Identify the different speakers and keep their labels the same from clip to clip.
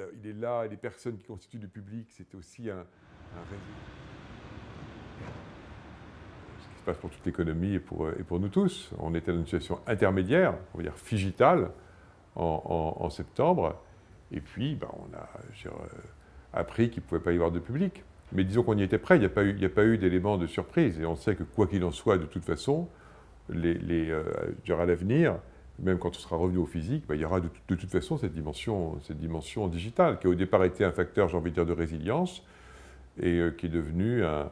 Speaker 1: Euh, il est là, les personnes qui constituent le public, c'est aussi un, réseau. Ce qui se passe pour toute l'économie et pour, euh, nous tous. On était dans une situation intermédiaire, on va dire figitale, en, septembre. Et puis, ben, on a euh, appris qu'il ne pouvait pas y avoir de public. Mais disons qu'on y était prêt, il n'y a pas eu, eu d'élément de surprise. Et on sait que quoi qu'il en soit, de toute façon, les, à l'avenir, même quand on sera revenu au physique, bah, il y aura de, toute façon cette dimension, cette dimension digitale qui au départ était un facteur, j'ai envie de dire, de résilience et euh, qui est devenu euh,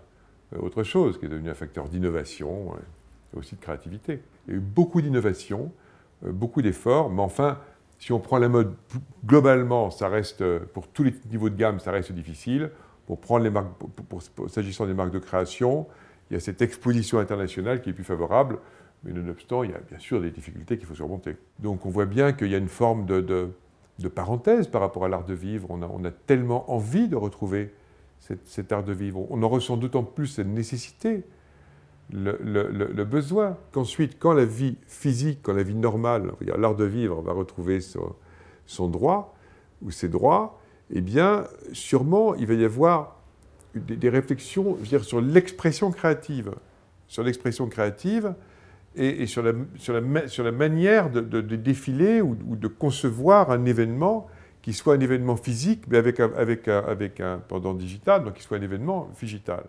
Speaker 1: autre chose, qui est devenu un facteur d'innovation et aussi de créativité. Il y a eu beaucoup d'innovation, euh, beaucoup d'efforts, mais enfin, si on prend la mode globalement, ça reste, pour tous les niveaux de gamme, ça reste difficile. Pour prendre les marques, pour, s'agissant des marques de création, il y a cette exposition internationale qui est plus favorable. Mais nonobstant, il y a bien sûr des difficultés qu'il faut surmonter. Donc on voit bien qu'il y a une forme de, parenthèse par rapport à l'art de vivre. On a, tellement envie de retrouver cet art de vivre. On en ressent d'autant plus cette nécessité, le, besoin. Qu'ensuite, quand la vie physique, quand la vie normale, l'art de vivre va retrouver son, droit ou ses droits, eh bien, sûrement, il va y avoir des, réflexions sur l'expression créative. Sur l'expression créative, et, sur, la, manière de, défiler ou, de concevoir un événement qui soit un événement physique, mais avec un, avec un pendant digital, donc qui soit un événement digital.